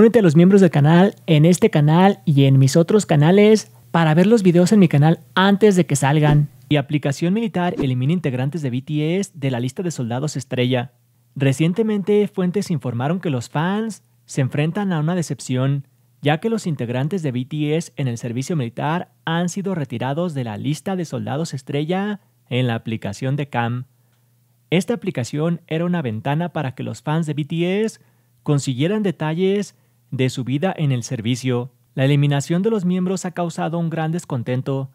Únete a los miembros del canal en este canal y en mis otros canales para ver los videos en mi canal antes de que salgan. Y aplicación militar elimina integrantes de BTS de la lista de soldados estrella. Recientemente, fuentes informaron que los fans se enfrentan a una decepción, ya que los integrantes de BTS en el servicio militar han sido retirados de la lista de soldados estrella en la aplicación de CAM. Esta aplicación era una ventana para que los fans de BTS consiguieran detalles de su vida en el servicio. La eliminación de los miembros ha causado un gran descontento.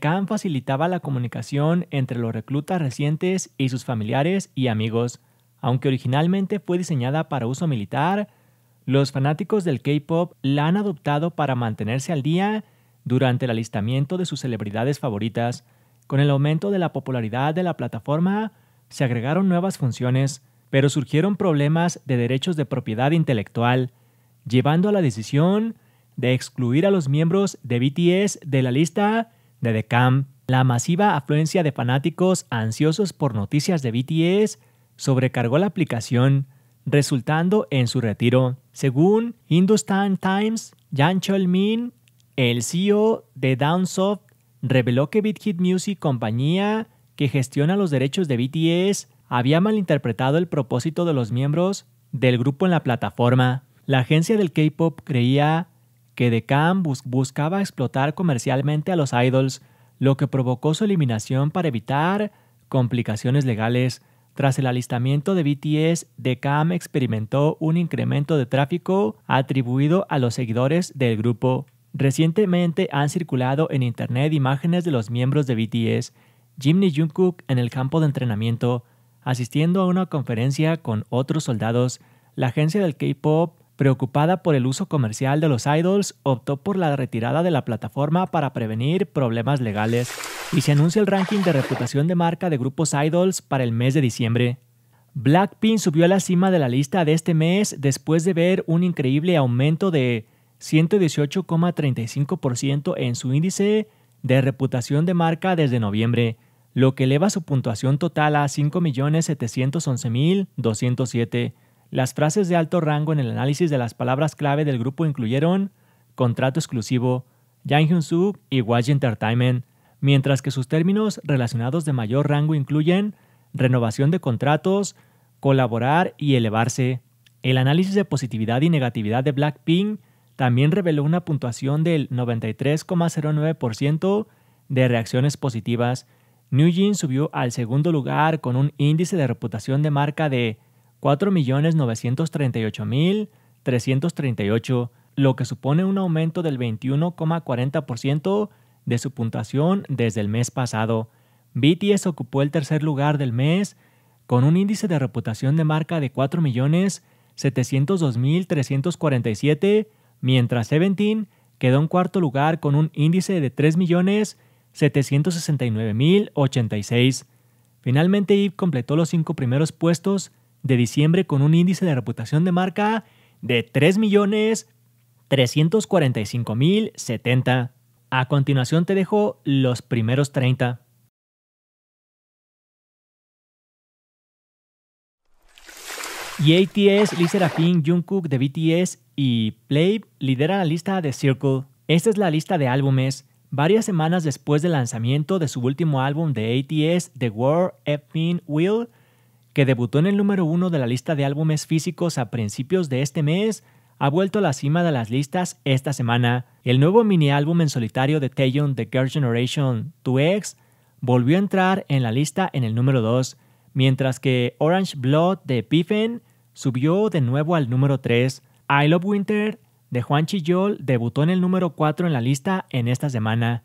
Khan facilitaba la comunicación entre los reclutas recientes y sus familiares y amigos. Aunque originalmente fue diseñada para uso militar, los fanáticos del K-pop la han adoptado para mantenerse al día durante el alistamiento de sus celebridades favoritas. Con el aumento de la popularidad de la plataforma, se agregaron nuevas funciones, pero surgieron problemas de derechos de propiedad intelectual llevando a la decisión de excluir a los miembros de BTS de la lista de The Camp. La masiva afluencia de fanáticos ansiosos por noticias de BTS sobrecargó la aplicación, resultando en su retiro. Según Hindustan Times, Jan Cholmin, el CEO de Downsoft, reveló que Big Music, compañía que gestiona los derechos de BTS, había malinterpretado el propósito de los miembros del grupo en la plataforma. La agencia del K-Pop creía que The Cam buscaba explotar comercialmente a los idols, lo que provocó su eliminación para evitar complicaciones legales. Tras el alistamiento de BTS, The Cam experimentó un incremento de tráfico atribuido a los seguidores del grupo. Recientemente han circulado en internet imágenes de los miembros de BTS, Jimmy Jungkook en el campo de entrenamiento, asistiendo a una conferencia con otros soldados. La agencia del K-pop Preocupada por el uso comercial de los idols, optó por la retirada de la plataforma para prevenir problemas legales y se anuncia el ranking de reputación de marca de grupos idols para el mes de diciembre. Blackpink subió a la cima de la lista de este mes después de ver un increíble aumento de 118,35% en su índice de reputación de marca desde noviembre, lo que eleva su puntuación total a 5.711.207 las frases de alto rango en el análisis de las palabras clave del grupo incluyeron contrato exclusivo, Yang Hyun y Watch Entertainment, mientras que sus términos relacionados de mayor rango incluyen renovación de contratos, colaborar y elevarse. El análisis de positividad y negatividad de Blackpink también reveló una puntuación del 93,09% de reacciones positivas. New Jean subió al segundo lugar con un índice de reputación de marca de 4.938.338, lo que supone un aumento del 21,40% de su puntuación desde el mes pasado. BTS ocupó el tercer lugar del mes con un índice de reputación de marca de 4.702.347, mientras Seventeen quedó en cuarto lugar con un índice de 3.769.086. Finalmente, Yves completó los cinco primeros puestos de diciembre con un índice de reputación de marca de 3.345.070. A continuación te dejo los primeros 30. Y ATS, Lee Jungkook de BTS y Play lidera la lista de Circle. Esta es la lista de álbumes. Varias semanas después del lanzamiento de su último álbum de ATS, The World, Effing Will, que debutó en el número uno de la lista de álbumes físicos a principios de este mes, ha vuelto a la cima de las listas esta semana. El nuevo mini álbum en solitario de Taeyeon The Girl Generation, 2X, volvió a entrar en la lista en el número 2, mientras que Orange Blood de Piffen subió de nuevo al número 3. I Love Winter de Juan Chillol debutó en el número 4 en la lista en esta semana.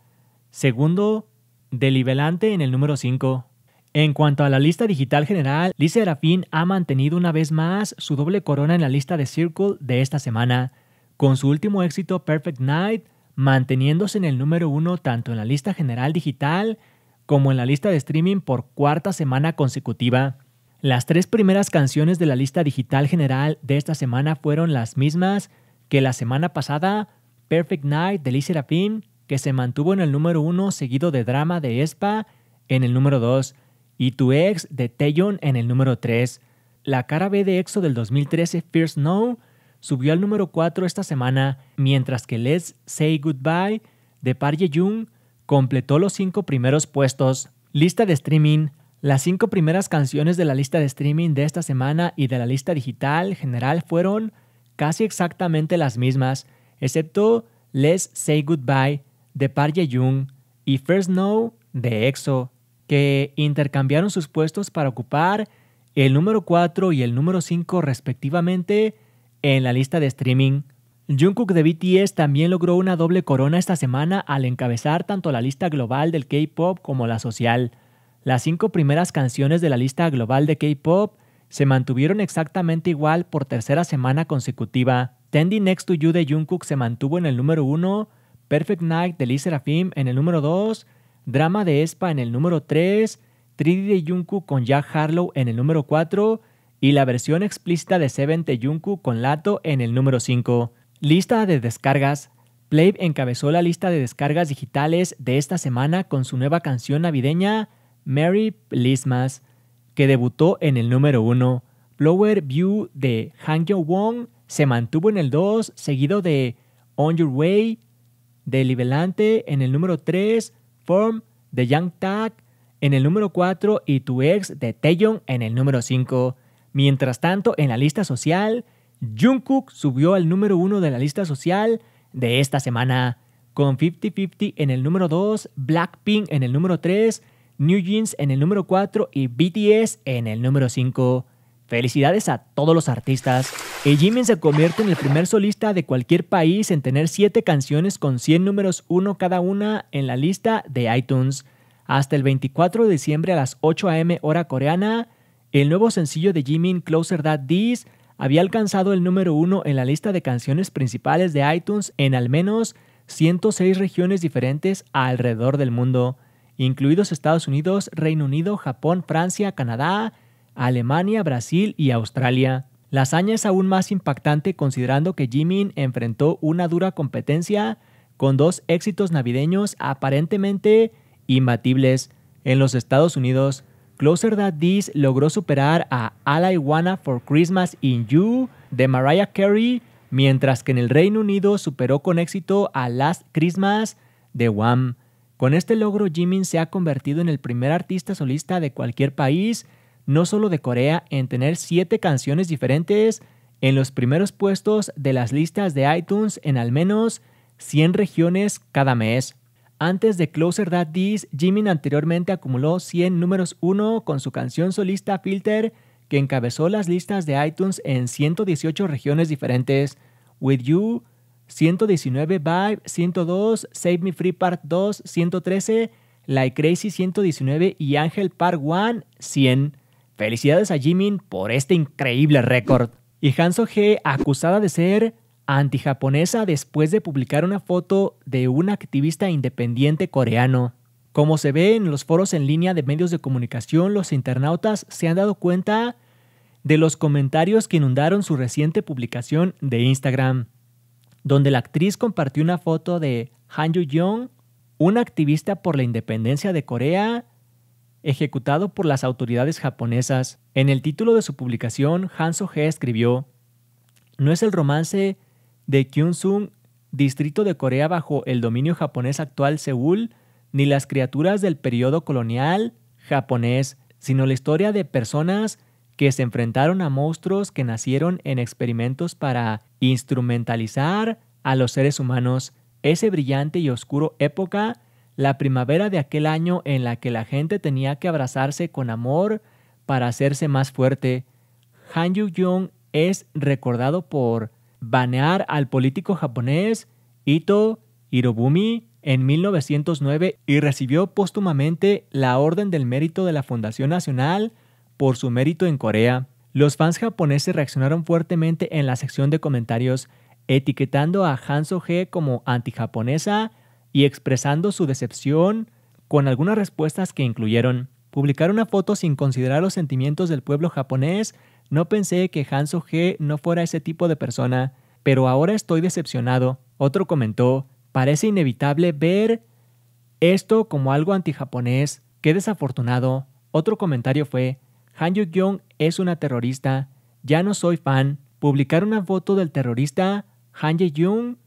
Segundo, Delivelante en el número 5. En cuanto a la lista digital general, Liz Serafín ha mantenido una vez más su doble corona en la lista de Circle de esta semana, con su último éxito Perfect Night, manteniéndose en el número uno tanto en la lista general digital como en la lista de streaming por cuarta semana consecutiva. Las tres primeras canciones de la lista digital general de esta semana fueron las mismas que la semana pasada, Perfect Night de Liz Serafín, que se mantuvo en el número uno seguido de Drama de Espa en el número 2 y Tu Ex de Taeyeon en el número 3. La cara B de EXO del 2013, First No, subió al número 4 esta semana, mientras que Let's Say Goodbye de Park Ye-jung completó los 5 primeros puestos. Lista de streaming. Las 5 primeras canciones de la lista de streaming de esta semana y de la lista digital general fueron casi exactamente las mismas, excepto Let's Say Goodbye de Park Ye-jung y First Know de EXO que intercambiaron sus puestos para ocupar el número 4 y el número 5 respectivamente en la lista de streaming. Jungkook de BTS también logró una doble corona esta semana al encabezar tanto la lista global del K-Pop como la social. Las cinco primeras canciones de la lista global de K-Pop se mantuvieron exactamente igual por tercera semana consecutiva. Tendy Next to You de Jungkook se mantuvo en el número 1, Perfect Night de Lee Serafim en el número 2 Drama de Espa en el número 3, 3D de Junku con Jack Harlow en el número 4 y la versión explícita de Seven de Junku con Lato en el número 5. Lista de descargas. Play encabezó la lista de descargas digitales de esta semana con su nueva canción navideña Merry Christmas que debutó en el número 1. Flower View de Han Yo Wong se mantuvo en el 2, seguido de On Your Way de liberante en el número 3, Form de Young Tag en el número 4 y Tu Ex de Taeyong en el número 5. Mientras tanto, en la lista social, Jungkook subió al número 1 de la lista social de esta semana, con 50-50 en el número 2, Blackpink en el número 3, New Jeans en el número 4 y BTS en el número 5. Felicidades a todos los artistas. Jimin se convierte en el primer solista de cualquier país en tener 7 canciones con 100 números uno cada una en la lista de iTunes. Hasta el 24 de diciembre a las 8 am hora coreana, el nuevo sencillo de Jimin Closer That This había alcanzado el número uno en la lista de canciones principales de iTunes en al menos 106 regiones diferentes alrededor del mundo, incluidos Estados Unidos, Reino Unido, Japón, Francia, Canadá, Alemania, Brasil y Australia. La hazaña es aún más impactante considerando que Jimin enfrentó una dura competencia con dos éxitos navideños aparentemente imbatibles en los Estados Unidos. Closer That This logró superar a All I Wanna for Christmas in You de Mariah Carey, mientras que en el Reino Unido superó con éxito a Last Christmas de Wham. Con este logro, Jimin se ha convertido en el primer artista solista de cualquier país no solo de Corea, en tener 7 canciones diferentes en los primeros puestos de las listas de iTunes en al menos 100 regiones cada mes. Antes de Closer That This, Jimin anteriormente acumuló 100 números 1 con su canción solista Filter, que encabezó las listas de iTunes en 118 regiones diferentes. With You, 119 Vibe, 102 Save Me Free Part 2, 113 Like Crazy 119 y Angel Part 1, 100. Felicidades a Jimin por este increíble récord. Y Han So-hee acusada de ser anti-japonesa después de publicar una foto de un activista independiente coreano. Como se ve en los foros en línea de medios de comunicación, los internautas se han dado cuenta de los comentarios que inundaron su reciente publicación de Instagram, donde la actriz compartió una foto de Han Yoo-young, un activista por la independencia de Corea, ejecutado por las autoridades japonesas. En el título de su publicación, Han so escribió: No es el romance de Kyun sung distrito de Corea bajo el dominio japonés actual Seúl, ni las criaturas del periodo colonial japonés, sino la historia de personas que se enfrentaron a monstruos que nacieron en experimentos para instrumentalizar a los seres humanos. Ese brillante y oscuro época la primavera de aquel año en la que la gente tenía que abrazarse con amor para hacerse más fuerte, Han Yu-jung es recordado por banear al político japonés Ito Hirobumi en 1909 y recibió póstumamente la Orden del Mérito de la Fundación Nacional por su mérito en Corea. Los fans japoneses reaccionaron fuertemente en la sección de comentarios, etiquetando a Han So-hee como antijaponesa y expresando su decepción con algunas respuestas que incluyeron publicar una foto sin considerar los sentimientos del pueblo japonés, no pensé que so Hee no fuera ese tipo de persona, pero ahora estoy decepcionado. Otro comentó, parece inevitable ver esto como algo anti-japonés. qué desafortunado. Otro comentario fue, Han kyung es una terrorista, ya no soy fan. Publicar una foto del terrorista Han Ye-jung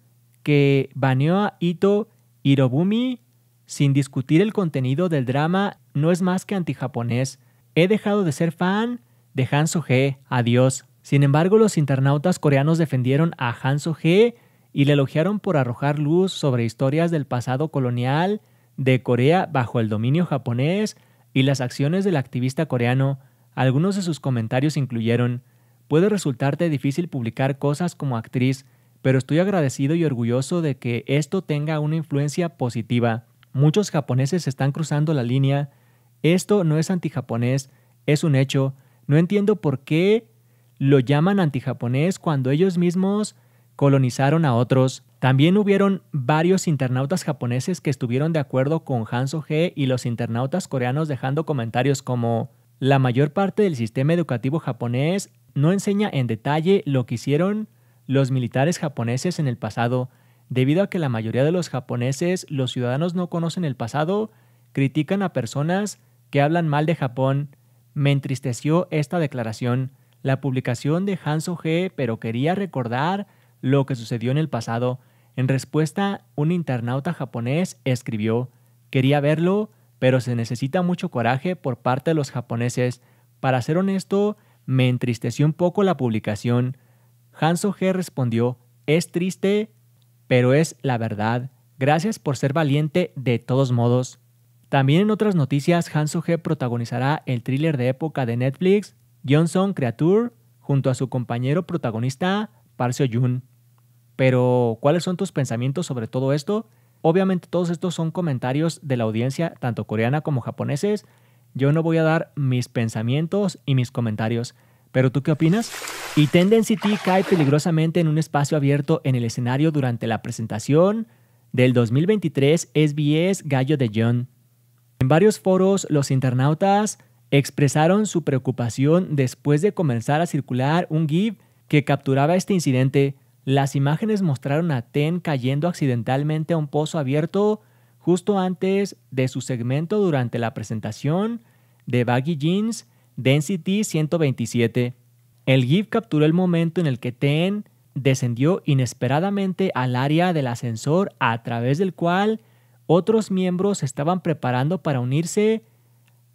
que baneó a Ito Hirobumi, sin discutir el contenido del drama, no es más que antijaponés. He dejado de ser fan de Han So-hee. Adiós. Sin embargo, los internautas coreanos defendieron a Han So-hee y le elogiaron por arrojar luz sobre historias del pasado colonial de Corea bajo el dominio japonés y las acciones del activista coreano. Algunos de sus comentarios incluyeron, puede resultarte difícil publicar cosas como actriz, pero estoy agradecido y orgulloso de que esto tenga una influencia positiva. Muchos japoneses están cruzando la línea. Esto no es antijaponés, es un hecho. No entiendo por qué lo llaman antijaponés cuando ellos mismos colonizaron a otros. También hubieron varios internautas japoneses que estuvieron de acuerdo con Han Ge y los internautas coreanos dejando comentarios como la mayor parte del sistema educativo japonés no enseña en detalle lo que hicieron los militares japoneses en el pasado, debido a que la mayoría de los japoneses, los ciudadanos no conocen el pasado, critican a personas que hablan mal de Japón. Me entristeció esta declaración, la publicación de Hanso G, pero quería recordar lo que sucedió en el pasado. En respuesta, un internauta japonés escribió, quería verlo, pero se necesita mucho coraje por parte de los japoneses. Para ser honesto, me entristeció un poco la publicación. Hanso G respondió, es triste, pero es la verdad. Gracias por ser valiente de todos modos. También en otras noticias, Hanso G protagonizará el thriller de época de Netflix, Johnson Creature, junto a su compañero protagonista, Parseo Jun. Pero, ¿cuáles son tus pensamientos sobre todo esto? Obviamente todos estos son comentarios de la audiencia, tanto coreana como japoneses. Yo no voy a dar mis pensamientos y mis comentarios. ¿Pero tú qué opinas? Y Tendensity cae peligrosamente en un espacio abierto en el escenario durante la presentación del 2023 SBS Gallo de John. En varios foros, los internautas expresaron su preocupación después de comenzar a circular un GIF que capturaba este incidente. Las imágenes mostraron a Ten cayendo accidentalmente a un pozo abierto justo antes de su segmento durante la presentación de Baggy Jeans Density 127. El GIF capturó el momento en el que Ten descendió inesperadamente al área del ascensor a través del cual otros miembros estaban preparando para unirse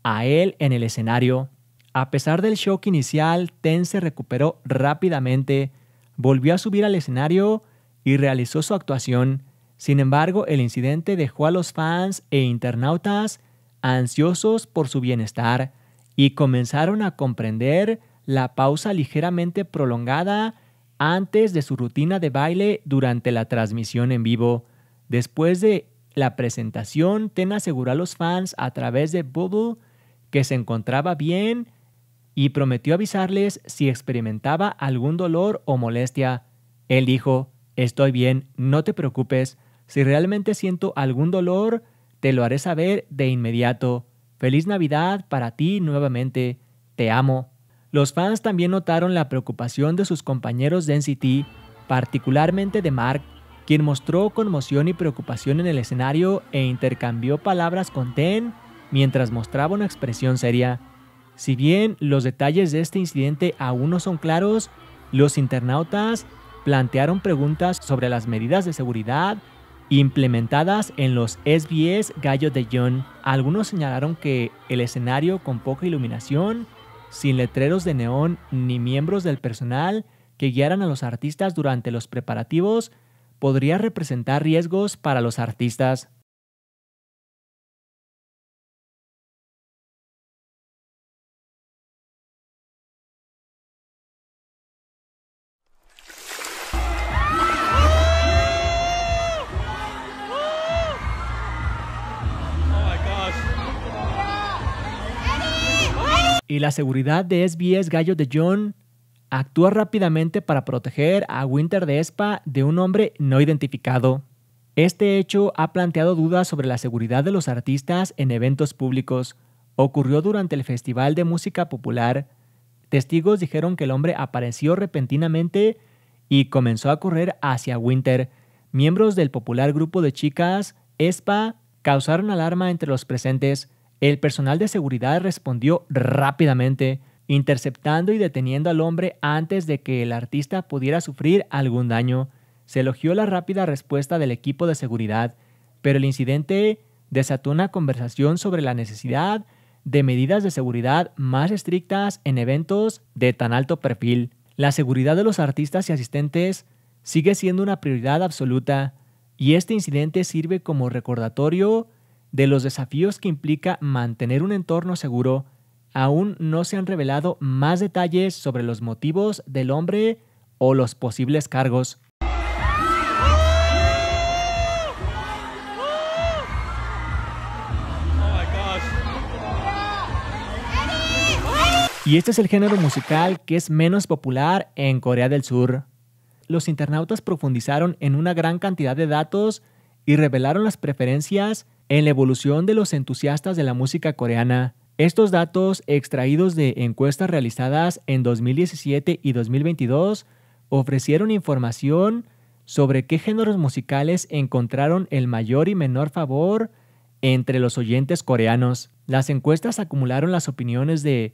a él en el escenario. A pesar del shock inicial, Ten se recuperó rápidamente, volvió a subir al escenario y realizó su actuación. Sin embargo, el incidente dejó a los fans e internautas ansiosos por su bienestar y comenzaron a comprender la pausa ligeramente prolongada antes de su rutina de baile durante la transmisión en vivo. Después de la presentación, Ten aseguró a los fans a través de Bubble que se encontraba bien y prometió avisarles si experimentaba algún dolor o molestia. Él dijo, estoy bien, no te preocupes, si realmente siento algún dolor, te lo haré saber de inmediato. Feliz Navidad para ti nuevamente, te amo. Los fans también notaron la preocupación de sus compañeros de NCT, particularmente de Mark, quien mostró conmoción y preocupación en el escenario e intercambió palabras con Ten mientras mostraba una expresión seria. Si bien los detalles de este incidente aún no son claros, los internautas plantearon preguntas sobre las medidas de seguridad implementadas en los SBS Gallo de John. Algunos señalaron que el escenario con poca iluminación sin letreros de neón ni miembros del personal que guiaran a los artistas durante los preparativos, podría representar riesgos para los artistas. la seguridad de SBS Gallo de John actúa rápidamente para proteger a Winter de Espa de un hombre no identificado. Este hecho ha planteado dudas sobre la seguridad de los artistas en eventos públicos. Ocurrió durante el Festival de Música Popular. Testigos dijeron que el hombre apareció repentinamente y comenzó a correr hacia Winter. Miembros del popular grupo de chicas, Espa, causaron alarma entre los presentes. El personal de seguridad respondió rápidamente, interceptando y deteniendo al hombre antes de que el artista pudiera sufrir algún daño. Se elogió la rápida respuesta del equipo de seguridad, pero el incidente desató una conversación sobre la necesidad de medidas de seguridad más estrictas en eventos de tan alto perfil. La seguridad de los artistas y asistentes sigue siendo una prioridad absoluta y este incidente sirve como recordatorio de los desafíos que implica mantener un entorno seguro, aún no se han revelado más detalles sobre los motivos del hombre o los posibles cargos. Y este es el género musical que es menos popular en Corea del Sur. Los internautas profundizaron en una gran cantidad de datos y revelaron las preferencias en la evolución de los entusiastas de la música coreana, estos datos extraídos de encuestas realizadas en 2017 y 2022 ofrecieron información sobre qué géneros musicales encontraron el mayor y menor favor entre los oyentes coreanos. Las encuestas acumularon las opiniones de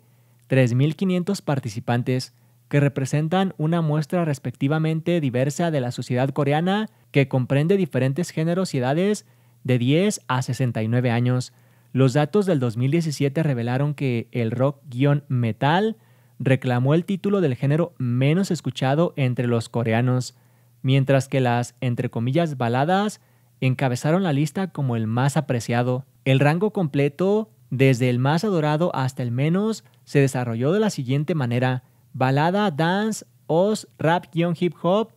3.500 participantes, que representan una muestra respectivamente diversa de la sociedad coreana que comprende diferentes géneros y edades de 10 a 69 años, los datos del 2017 revelaron que el rock-metal reclamó el título del género menos escuchado entre los coreanos, mientras que las, entre comillas, baladas encabezaron la lista como el más apreciado. El rango completo, desde el más adorado hasta el menos, se desarrolló de la siguiente manera. Balada, dance, os, rap-hip hop,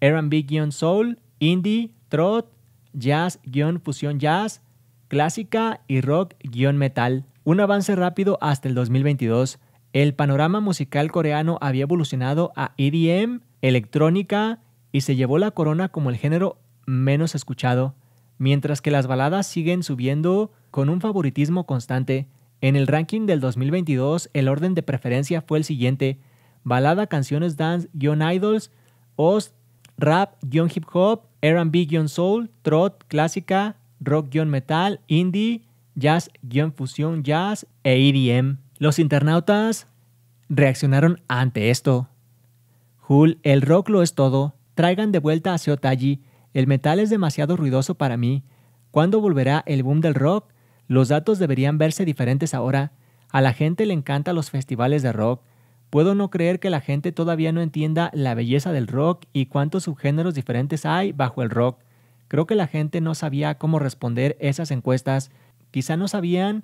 R&B-soul, indie, trot, jazz-fusión jazz, clásica y rock-metal. Un avance rápido hasta el 2022. El panorama musical coreano había evolucionado a EDM, electrónica y se llevó la corona como el género menos escuchado, mientras que las baladas siguen subiendo con un favoritismo constante. En el ranking del 2022, el orden de preferencia fue el siguiente: balada, canciones dance-idols, host, rap-hip hop, RB-soul, trot, clásica, rock-metal, indie, jazz-fusión, jazz e EDM. Los internautas reaccionaron ante esto. Hul, el rock lo es todo. Traigan de vuelta a Seotaji. El metal es demasiado ruidoso para mí. ¿Cuándo volverá el boom del rock? Los datos deberían verse diferentes ahora. A la gente le encantan los festivales de rock. Puedo no creer que la gente todavía no entienda la belleza del rock y cuántos subgéneros diferentes hay bajo el rock. Creo que la gente no sabía cómo responder esas encuestas. Quizá no sabían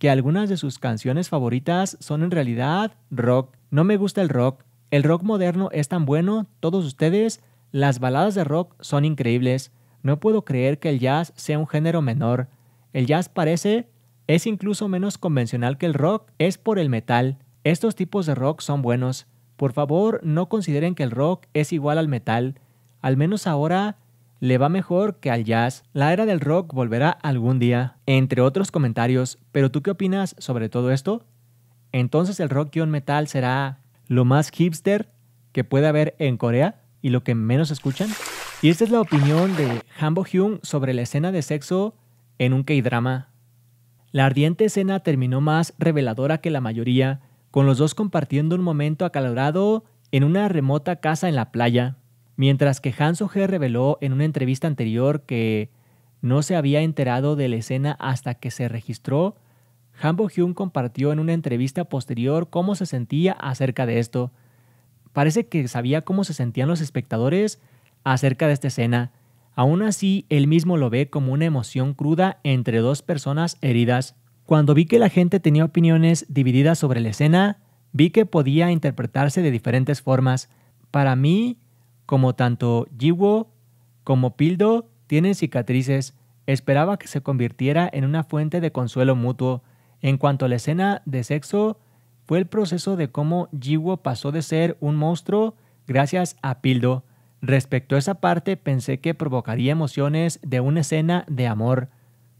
que algunas de sus canciones favoritas son en realidad rock. No me gusta el rock. El rock moderno es tan bueno, todos ustedes. Las baladas de rock son increíbles. No puedo creer que el jazz sea un género menor. El jazz parece, es incluso menos convencional que el rock, es por el metal. Estos tipos de rock son buenos. Por favor, no consideren que el rock es igual al metal. Al menos ahora le va mejor que al jazz. La era del rock volverá algún día, entre otros comentarios. Pero tú qué opinas sobre todo esto? Entonces el rock el metal será lo más hipster que puede haber en Corea y lo que menos escuchan. Y esta es la opinión de Hambo Hyun sobre la escena de sexo en un K-drama. La ardiente escena terminó más reveladora que la mayoría con los dos compartiendo un momento acalorado en una remota casa en la playa, mientras que so G reveló en una entrevista anterior que no se había enterado de la escena hasta que se registró, Han Bo Hyun compartió en una entrevista posterior cómo se sentía acerca de esto. Parece que sabía cómo se sentían los espectadores acerca de esta escena. Aún así, él mismo lo ve como una emoción cruda entre dos personas heridas. Cuando vi que la gente tenía opiniones divididas sobre la escena, vi que podía interpretarse de diferentes formas. Para mí, como tanto Jiwo como Pildo tienen cicatrices, esperaba que se convirtiera en una fuente de consuelo mutuo. En cuanto a la escena de sexo, fue el proceso de cómo Jiwo pasó de ser un monstruo gracias a Pildo. Respecto a esa parte, pensé que provocaría emociones de una escena de amor.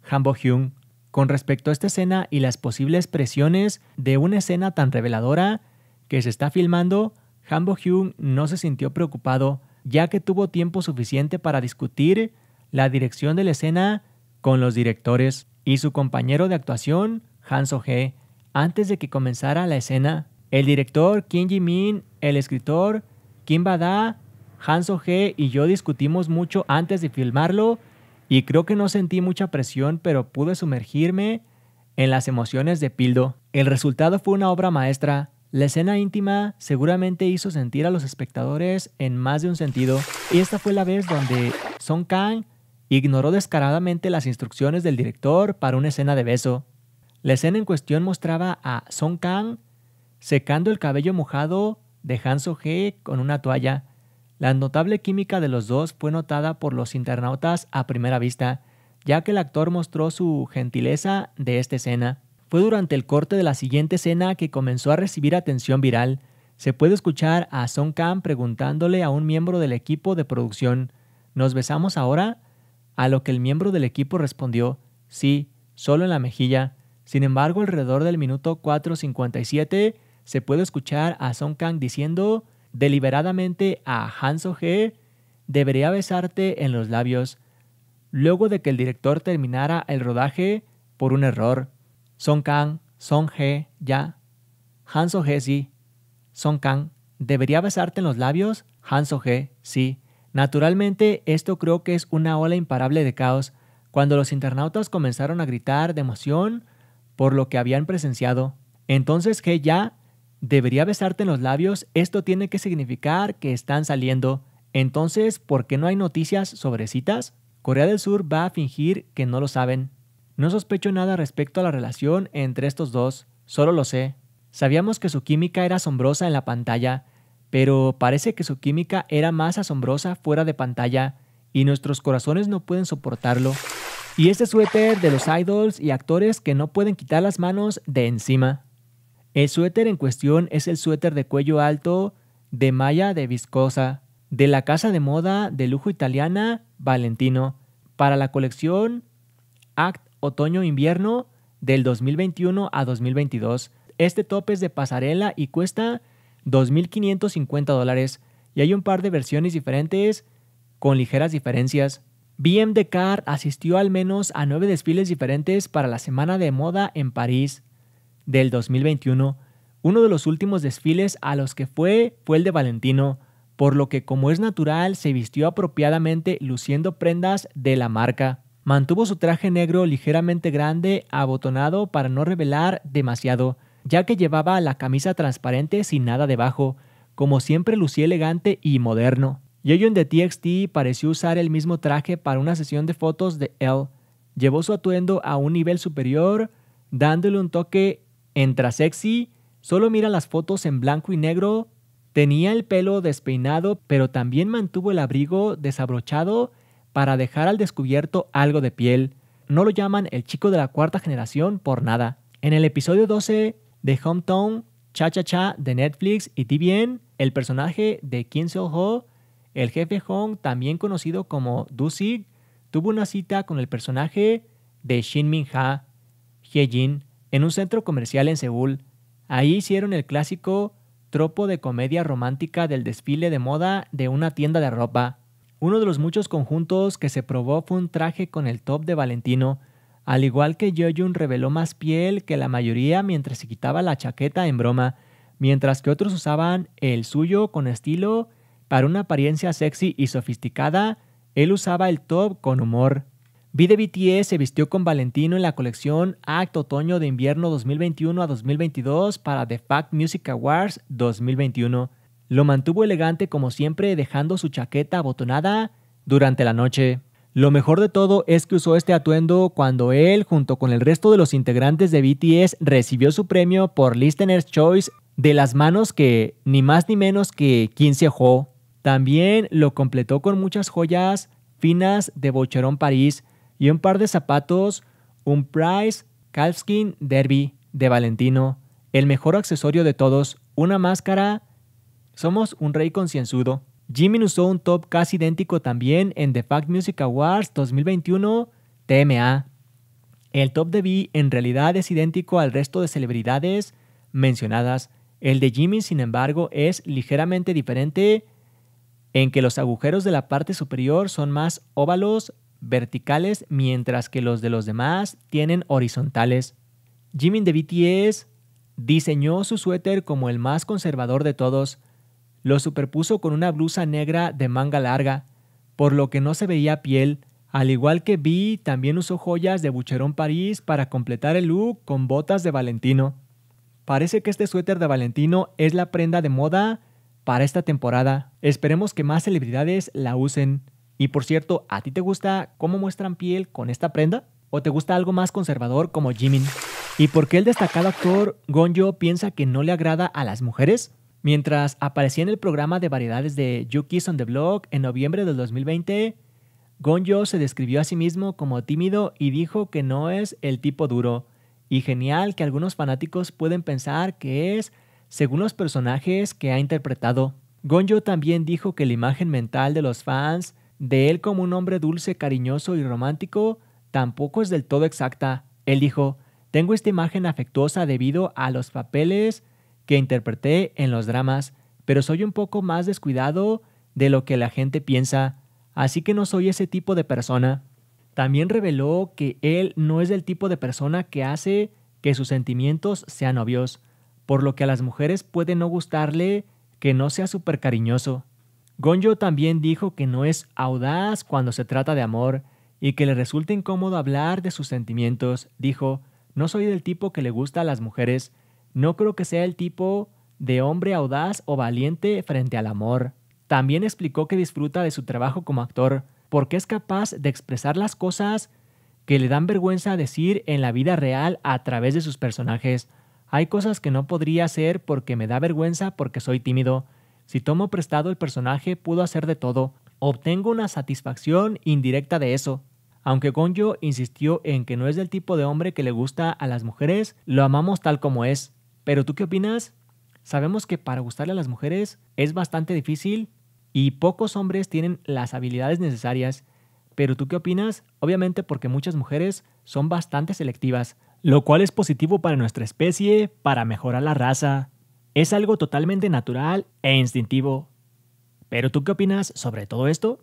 Hambo Hyun con respecto a esta escena y las posibles presiones de una escena tan reveladora que se está filmando, bo Hyun no se sintió preocupado ya que tuvo tiempo suficiente para discutir la dirección de la escena con los directores y su compañero de actuación, Han so he antes de que comenzara la escena. El director Kim Ji-min, el escritor Kim Bada, Han so he y yo discutimos mucho antes de filmarlo y creo que no sentí mucha presión, pero pude sumergirme en las emociones de Pildo. El resultado fue una obra maestra. La escena íntima seguramente hizo sentir a los espectadores en más de un sentido, y esta fue la vez donde Song Kang ignoró descaradamente las instrucciones del director para una escena de beso. La escena en cuestión mostraba a Song Kang secando el cabello mojado de Han So-hee con una toalla, la notable química de los dos fue notada por los internautas a primera vista, ya que el actor mostró su gentileza de esta escena. Fue durante el corte de la siguiente escena que comenzó a recibir atención viral. Se puede escuchar a Son Kang preguntándole a un miembro del equipo de producción, ¿nos besamos ahora? A lo que el miembro del equipo respondió, sí, solo en la mejilla. Sin embargo, alrededor del minuto 4.57 se puede escuchar a Song Kang diciendo, deliberadamente a Han So-hee, debería besarte en los labios, luego de que el director terminara el rodaje por un error. Son Kang, Son Hee, ya. Han So-hee, sí. Son Kang, debería besarte en los labios. Han So-hee, sí. Naturalmente, esto creo que es una ola imparable de caos cuando los internautas comenzaron a gritar de emoción por lo que habían presenciado. Entonces He ya ¿Debería besarte en los labios? Esto tiene que significar que están saliendo. Entonces, ¿por qué no hay noticias sobre citas? Corea del Sur va a fingir que no lo saben. No sospecho nada respecto a la relación entre estos dos, solo lo sé. Sabíamos que su química era asombrosa en la pantalla, pero parece que su química era más asombrosa fuera de pantalla y nuestros corazones no pueden soportarlo. Y ese suéter de los idols y actores que no pueden quitar las manos de encima. El suéter en cuestión es el suéter de cuello alto de malla de viscosa de la casa de moda de lujo italiana Valentino para la colección Act Otoño-Invierno del 2021 a 2022. Este top es de pasarela y cuesta 2.550 dólares y hay un par de versiones diferentes con ligeras diferencias. de Car asistió al menos a nueve desfiles diferentes para la semana de moda en París del 2021, uno de los últimos desfiles a los que fue fue el de Valentino, por lo que como es natural se vistió apropiadamente luciendo prendas de la marca. Mantuvo su traje negro ligeramente grande, abotonado para no revelar demasiado, ya que llevaba la camisa transparente sin nada debajo, como siempre lucía elegante y moderno. en de TXT pareció usar el mismo traje para una sesión de fotos de Elle. Llevó su atuendo a un nivel superior, dándole un toque Entra sexy, solo mira las fotos en blanco y negro, tenía el pelo despeinado, pero también mantuvo el abrigo desabrochado para dejar al descubierto algo de piel. No lo llaman el chico de la cuarta generación por nada. En el episodio 12 de Hometown, Cha Cha Cha de Netflix y TVN, el personaje de Kim Seo Ho, el jefe Hong, también conocido como Dusig, tuvo una cita con el personaje de Shin Min Ha, Hye Jin, en un centro comercial en Seúl. Ahí hicieron el clásico tropo de comedia romántica del desfile de moda de una tienda de ropa. Uno de los muchos conjuntos que se probó fue un traje con el top de Valentino. Al igual que Yoyun reveló más piel que la mayoría mientras se quitaba la chaqueta en broma, mientras que otros usaban el suyo con estilo para una apariencia sexy y sofisticada, él usaba el top con humor. V de BTS se vistió con Valentino en la colección Act Otoño de Invierno 2021 a 2022 para The Fact Music Awards 2021. Lo mantuvo elegante como siempre dejando su chaqueta abotonada durante la noche. Lo mejor de todo es que usó este atuendo cuando él, junto con el resto de los integrantes de BTS, recibió su premio por Listener's Choice de las manos que ni más ni menos que 15 Ho. También lo completó con muchas joyas finas de Bocherón París, y un par de zapatos, un Price Calfskin Derby de Valentino, el mejor accesorio de todos, una máscara. Somos un rey concienzudo. Jimin usó un top casi idéntico también en The Fact Music Awards 2021 TMA. El top de V en realidad es idéntico al resto de celebridades mencionadas. El de Jimmy sin embargo, es ligeramente diferente en que los agujeros de la parte superior son más óvalos verticales, mientras que los de los demás tienen horizontales. Jimin de BTS diseñó su suéter como el más conservador de todos. Lo superpuso con una blusa negra de manga larga, por lo que no se veía piel. Al igual que Vi también usó joyas de Bucherón París para completar el look con botas de Valentino. Parece que este suéter de Valentino es la prenda de moda para esta temporada. Esperemos que más celebridades la usen. Y por cierto, ¿a ti te gusta cómo muestran piel con esta prenda? ¿O te gusta algo más conservador como Jimin? ¿Y por qué el destacado actor Gonjo piensa que no le agrada a las mujeres? Mientras aparecía en el programa de variedades de Yuki's on the Block en noviembre del 2020, Gonjo se describió a sí mismo como tímido y dijo que no es el tipo duro. Y genial que algunos fanáticos pueden pensar que es según los personajes que ha interpretado. Gonjo también dijo que la imagen mental de los fans de él como un hombre dulce, cariñoso y romántico tampoco es del todo exacta. Él dijo, tengo esta imagen afectuosa debido a los papeles que interpreté en los dramas, pero soy un poco más descuidado de lo que la gente piensa, así que no soy ese tipo de persona. También reveló que él no es el tipo de persona que hace que sus sentimientos sean obvios, por lo que a las mujeres puede no gustarle que no sea súper cariñoso. Gonjo también dijo que no es audaz cuando se trata de amor y que le resulta incómodo hablar de sus sentimientos. Dijo, no soy del tipo que le gusta a las mujeres, no creo que sea el tipo de hombre audaz o valiente frente al amor. También explicó que disfruta de su trabajo como actor porque es capaz de expresar las cosas que le dan vergüenza decir en la vida real a través de sus personajes. Hay cosas que no podría hacer porque me da vergüenza porque soy tímido si tomo prestado el personaje, pudo hacer de todo. Obtengo una satisfacción indirecta de eso. Aunque Gonjo insistió en que no es del tipo de hombre que le gusta a las mujeres, lo amamos tal como es. ¿Pero tú qué opinas? Sabemos que para gustarle a las mujeres es bastante difícil y pocos hombres tienen las habilidades necesarias. ¿Pero tú qué opinas? Obviamente porque muchas mujeres son bastante selectivas, lo cual es positivo para nuestra especie, para mejorar la raza. Es algo totalmente natural e instintivo. ¿Pero tú qué opinas sobre todo esto?